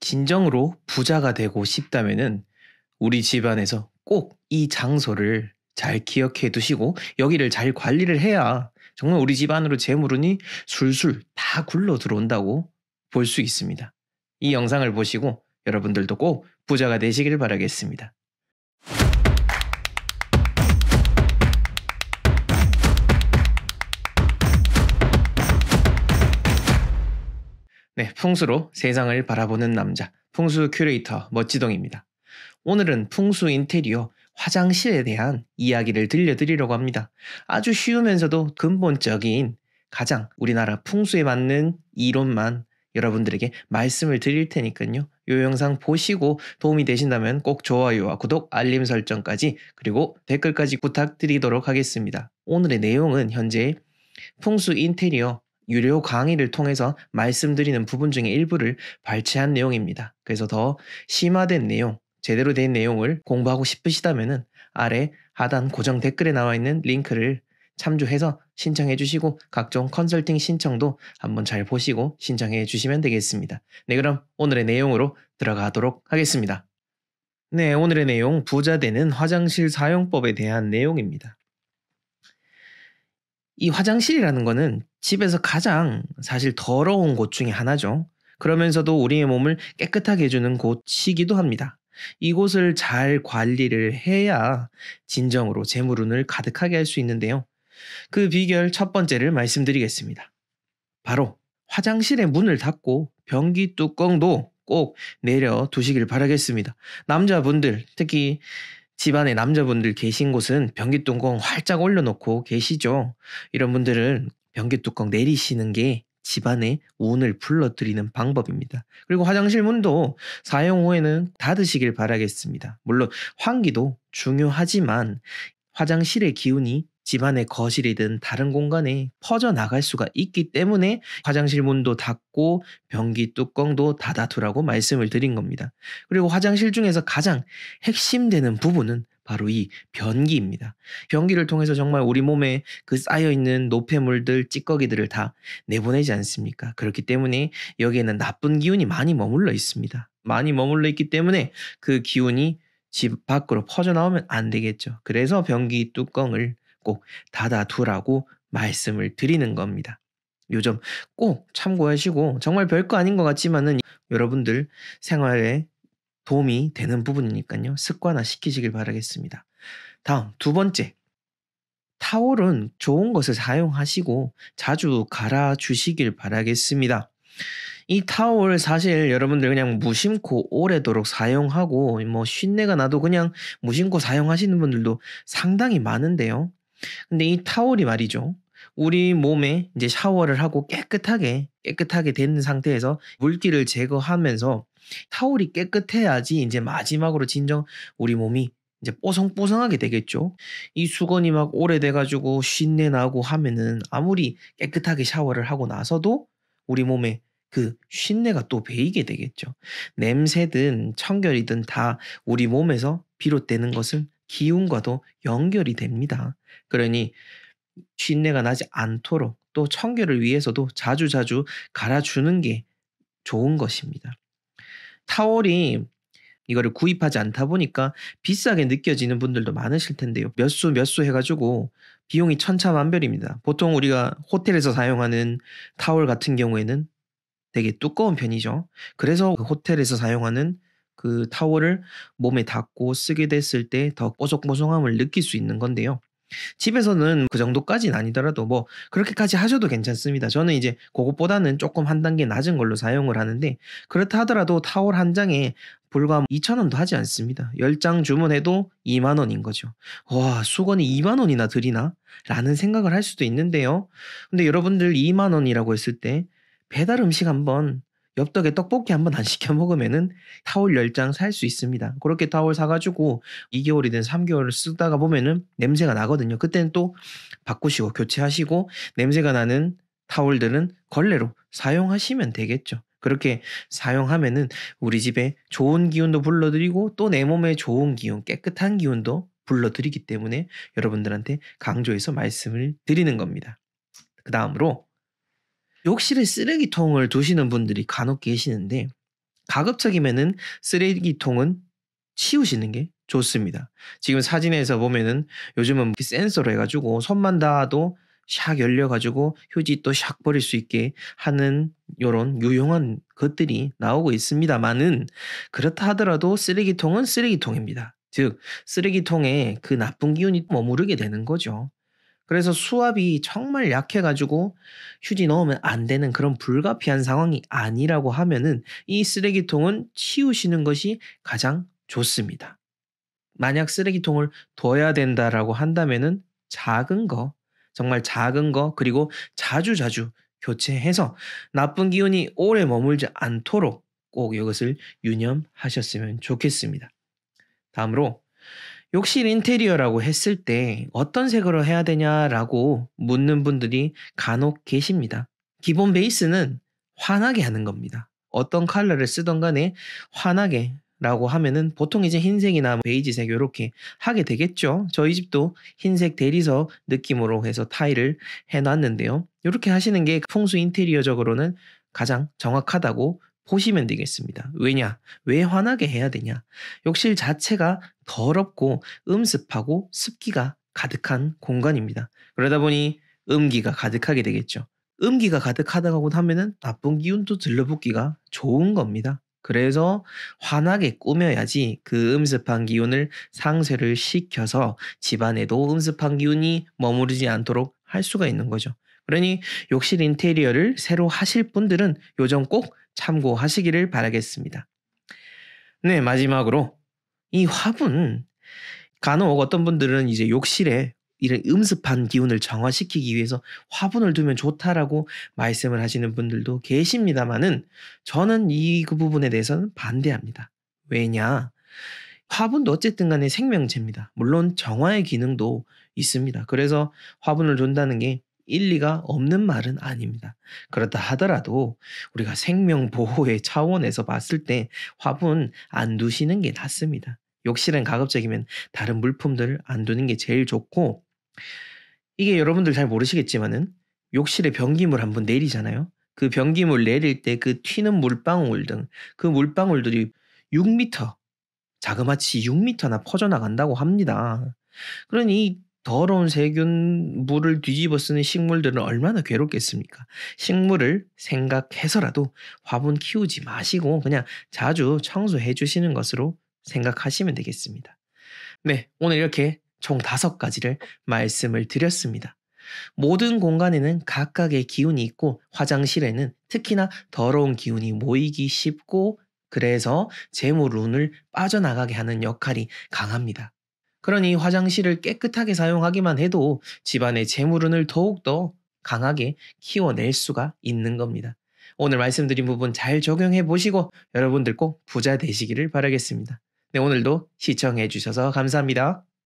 진정으로 부자가 되고 싶다면 우리 집안에서 꼭 이 장소를 잘 기억해 두시고 여기를 잘 관리를 해야 정말 우리 집안으로 재물운이 술술 다 굴러 들어온다고 볼 수 있습니다. 이 영상을 보시고 여러분들도 꼭 부자가 되시길 바라겠습니다. 풍수로 세상을 바라보는 남자, 풍수 큐레이터 멋지동입니다. 오늘은 풍수 인테리어 화장실에 대한 이야기를 들려드리려고 합니다. 아주 쉬우면서도 근본적인 가장 우리나라 풍수에 맞는 이론만 여러분들에게 말씀을 드릴 테니까요. 이 영상 보시고 도움이 되신다면 꼭 좋아요와 구독, 알림 설정까지 그리고 댓글까지 부탁드리도록 하겠습니다. 오늘의 내용은 현재 풍수 인테리어 유료 강의를 통해서 말씀드리는 부분 중에 일부를 발췌한 내용입니다. 그래서 더 심화된 내용, 제대로 된 내용을 공부하고 싶으시다면 아래 하단 고정 댓글에 나와 있는 링크를 참조해서 신청해 주시고 각종 컨설팅 신청도 한번 잘 보시고 신청해 주시면 되겠습니다. 네, 그럼 오늘의 내용으로 들어가도록 하겠습니다. 네, 오늘의 내용 부자 되는 화장실 사용법에 대한 내용입니다. 이 화장실이라는 거는 집에서 가장 사실 더러운 곳 중에 하나죠. 그러면서도 우리의 몸을 깨끗하게 해주는 곳이기도 합니다. 이곳을 잘 관리를 해야 진정으로 재물운을 가득하게 할 수 있는데요. 그 비결 첫 번째를 말씀드리겠습니다. 바로 화장실의 문을 닫고 변기 뚜껑도 꼭 내려 두시길 바라겠습니다. 남자분들, 특히 집안에 남자분들 계신 곳은 변기 뚜껑 활짝 올려놓고 계시죠. 이런 분들은 변기 뚜껑 내리시는 게 집안의 운을 불러들이는 방법입니다. 그리고 화장실 문도 사용 후에는 닫으시길 바라겠습니다. 물론 환기도 중요하지만 화장실의 기운이 집안의 거실이든 다른 공간에 퍼져나갈 수가 있기 때문에 화장실 문도 닫고 변기 뚜껑도 닫아두라고 말씀을 드린 겁니다. 그리고 화장실 중에서 가장 핵심되는 부분은 바로 이 변기입니다. 변기를 통해서 정말 우리 몸에 그 쌓여있는 노폐물들, 찌꺼기들을 다 내보내지 않습니까? 그렇기 때문에 여기에는 나쁜 기운이 많이 머물러 있습니다. 많이 머물러 있기 때문에 그 기운이 집 밖으로 퍼져나오면 안 되겠죠. 그래서 변기 뚜껑을 꼭 닫아두라고 말씀을 드리는 겁니다. 요점 꼭 참고하시고 정말 별거 아닌 것 같지만은 여러분들 생활에 도움이 되는 부분이니까요. 습관화 시키시길 바라겠습니다. 다음 두 번째 타월은 좋은 것을 사용하시고 자주 갈아주시길 바라겠습니다. 이 타월 사실 여러분들 그냥 무심코 오래도록 사용하고 뭐 쉰내가 나도 그냥 무심코 사용하시는 분들도 상당히 많은데요. 근데 이타월이 말이죠. 우리 몸에 이제 샤워를 하고 깨끗하게 깨끗하게 된 상태에서 물기를 제거하면서 타월이 깨끗해야지 이제 마지막으로 진정 우리 몸이 이제 뽀송뽀송하게 되겠죠. 이 수건이 막 오래돼가지고 쉰내 나고 하면은 아무리 깨끗하게 샤워를 하고 나서도 우리 몸에 그 쉰내가 또 배이게 되겠죠. 냄새든 청결이든 다 우리 몸에서 비롯되는 것을 기운과도 연결이 됩니다. 그러니 쉰내가 나지 않도록 또 청결을 위해서도 자주자주 갈아주는 게 좋은 것입니다. 타월이 이거를 구입하지 않다 보니까 비싸게 느껴지는 분들도 많으실 텐데요. 몇 수 몇 수 해가지고 비용이 천차만별입니다. 보통 우리가 호텔에서 사용하는 타월 같은 경우에는 되게 두꺼운 편이죠. 그래서 그 호텔에서 사용하는 그 타월을 몸에 닿고 쓰게 됐을 때 더 뽀송뽀송함을 느낄 수 있는 건데요. 집에서는 그 정도까지는 아니더라도 뭐 그렇게까지 하셔도 괜찮습니다. 저는 이제 그것보다는 조금 한 단계 낮은 걸로 사용을 하는데 그렇다 하더라도 타월 한 장에 불과 2,000원도 하지 않습니다. 10장 주문해도 2만원인 거죠. 와, 수건이 2만원이나 드리나? 라는 생각을 할 수도 있는데요. 근데 여러분들 2만원이라고 했을 때 배달 음식 한번 엽떡에 떡볶이 한번 안 시켜 먹으면은 타월 10장 살 수 있습니다. 그렇게 타월 사가지고 2개월이든 3개월을 쓰다가 보면은 냄새가 나거든요. 그때는 또 바꾸시고 교체하시고 냄새가 나는 타월들은 걸레로 사용하시면 되겠죠. 그렇게 사용하면은 우리 집에 좋은 기운도 불러드리고 또 내 몸에 좋은 기운, 깨끗한 기운도 불러드리기 때문에 여러분들한테 강조해서 말씀을 드리는 겁니다. 그 다음으로 욕실에 쓰레기통을 두시는 분들이 간혹 계시는데 가급적이면은 쓰레기통은 치우시는 게 좋습니다. 지금 사진에서 보면은 요즘은 센서로 해가지고 손만 닿아도 샥 열려가지고 휴지 또 샥 버릴 수 있게 하는 요런 유용한 것들이 나오고 있습니다만은 그렇다 하더라도 쓰레기통은 쓰레기통입니다. 즉 쓰레기통에 그 나쁜 기운이 머무르게 되는 거죠. 그래서 수압이 정말 약해가지고 휴지 넣으면 안 되는 그런 불가피한 상황이 아니라고 하면은 이 쓰레기통은 치우시는 것이 가장 좋습니다. 만약 쓰레기통을 둬야 된다라고 한다면은 작은 거, 정말 작은 거, 그리고 자주자주 교체해서 나쁜 기운이 오래 머물지 않도록 꼭 이것을 유념하셨으면 좋겠습니다. 다음으로 욕실 인테리어라고 했을 때 어떤 색으로 해야 되냐라고 묻는 분들이 간혹 계십니다. 기본 베이스는 환하게 하는 겁니다. 어떤 컬러를 쓰던 간에 환하게 라고 하면은 보통 이제 흰색이나 뭐 베이지색 이렇게 하게 되겠죠. 저희 집도 흰색 대리석 느낌으로 해서 타일을 해놨는데요. 이렇게 하시는 게 풍수 인테리어적으로는 가장 정확하다고 보시면 되겠습니다. 왜냐? 왜화나게 해야 되냐? 욕실 자체가 더럽고 음습하고 습기가 가득한 공간입니다. 그러다 보니 음기가 가득하게 되겠죠. 음기가 가득하다고 하면 나쁜 기운도 들러붙기가 좋은 겁니다. 그래서 환하게 꾸며야지 그 음습한 기운을 상쇄를 시켜서 집안에도 음습한 기운이 머무르지 않도록 할 수가 있는 거죠. 그러니 욕실 인테리어를 새로 하실 분들은 요점 꼭 참고하시기를 바라겠습니다. 네, 마지막으로 이 화분 간혹 어떤 분들은 이제 욕실에 이런 음습한 기운을 정화시키기 위해서 화분을 두면 좋다라고 말씀을 하시는 분들도 계십니다만은 저는 이그 부분에 대해서는 반대합니다. 왜냐? 화분도 어쨌든 간에 생명체입니다. 물론 정화의 기능도 있습니다. 그래서 화분을 둔다는 게 일리가 없는 말은 아닙니다. 그렇다 하더라도 우리가 생명 보호의 차원에서 봤을 때 화분 안 두시는 게 낫습니다. 욕실은 가급적이면 다른 물품들 안 두는 게 제일 좋고 이게 여러분들 잘 모르시겠지만은 욕실에 변기물 한번 내리잖아요. 그 변기물 내릴 때 그 튀는 물방울 등 그 물방울들이 6미터 자그마치 6미터나 퍼져나간다고 합니다. 그러니 더러운 세균물을 뒤집어 쓰는 식물들은 얼마나 괴롭겠습니까? 식물을 생각해서라도 화분 키우지 마시고 그냥 자주 청소해 주시는 것으로 생각하시면 되겠습니다. 네, 오늘 이렇게 총 다섯 가지를 말씀을 드렸습니다. 모든 공간에는 각각의 기운이 있고 화장실에는 특히나 더러운 기운이 모이기 쉽고 그래서 재물운을 빠져나가게 하는 역할이 강합니다. 그러니 화장실을 깨끗하게 사용하기만 해도 집안의 재물운을 더욱더 강하게 키워낼 수가 있는 겁니다. 오늘 말씀드린 부분 잘 적용해 보시고 여러분들 꼭 부자 되시기를 바라겠습니다. 네, 오늘도 시청해 주셔서 감사합니다.